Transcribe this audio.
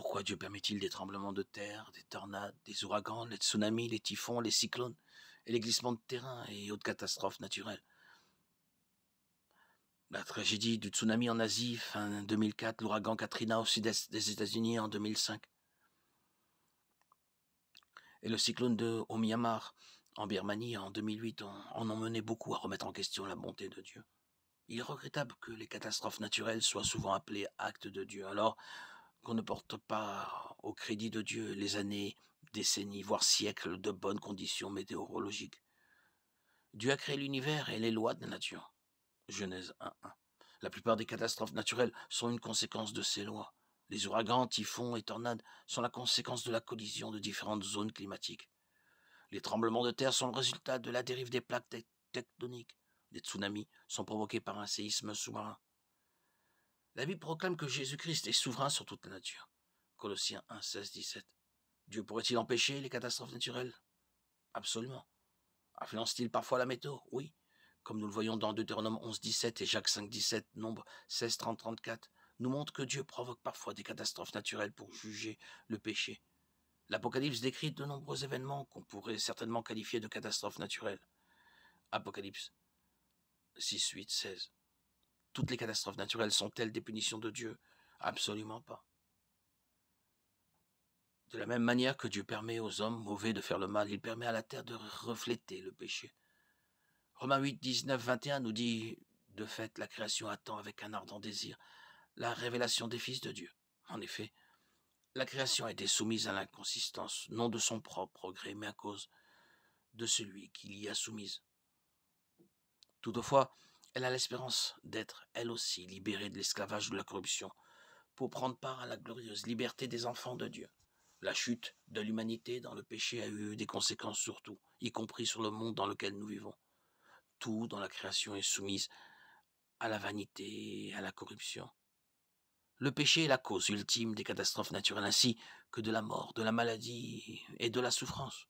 Pourquoi Dieu permet-il des tremblements de terre, des tornades, des ouragans, les tsunamis, les typhons, les cyclones, et les glissements de terrain et autres catastrophes naturelles La tragédie du tsunami en Asie fin 2004, l'ouragan Katrina au sud-est des États-Unis en 2005, et le cyclone de au Myanmar en Birmanie en 2008 en, en ont mené beaucoup à remettre en question la bonté de Dieu. Il est regrettable que les catastrophes naturelles soient souvent appelées actes de Dieu. Alors, qu'on ne porte pas au crédit de Dieu les années, décennies, voire siècles de bonnes conditions météorologiques. Dieu a créé l'univers et les lois de la nature. Genèse 1.1. La plupart des catastrophes naturelles sont une conséquence de ces lois. Les ouragans, typhons et tornades sont la conséquence de la collision de différentes zones climatiques. Les tremblements de terre sont le résultat de la dérive des plaques tectoniques. Les tsunamis sont provoqués par un séisme sous-marin. La Bible proclame que Jésus-Christ est souverain sur toute la nature. Colossiens 1, 16, 17. Dieu pourrait-il empêcher les catastrophes naturelles Absolument. Influence-t-il parfois la météo Oui. Comme nous le voyons dans Deutéronome 11, 17 et Jacques 5, 17, nombre 16, 30, 34, nous montre que Dieu provoque parfois des catastrophes naturelles pour juger le péché. L'Apocalypse décrit de nombreux événements qu'on pourrait certainement qualifier de catastrophes naturelles. Apocalypse 6, 8, 16 toutes les catastrophes naturelles sont-elles des punitions de Dieu Absolument pas. De la même manière que Dieu permet aux hommes mauvais de faire le mal, il permet à la terre de refléter le péché. Romains 8, 19, 21 nous dit De fait, la création attend avec un ardent désir la révélation des fils de Dieu. En effet, la création a été soumise à l'inconsistance, non de son propre gré, mais à cause de celui qui l'y a soumise. Toutefois, elle a l'espérance d'être, elle aussi, libérée de l'esclavage de la corruption, pour prendre part à la glorieuse liberté des enfants de Dieu. La chute de l'humanité dans le péché a eu des conséquences sur tout, y compris sur le monde dans lequel nous vivons. Tout dans la création est soumise à la vanité et à la corruption. Le péché est la cause ultime des catastrophes naturelles ainsi que de la mort, de la maladie et de la souffrance.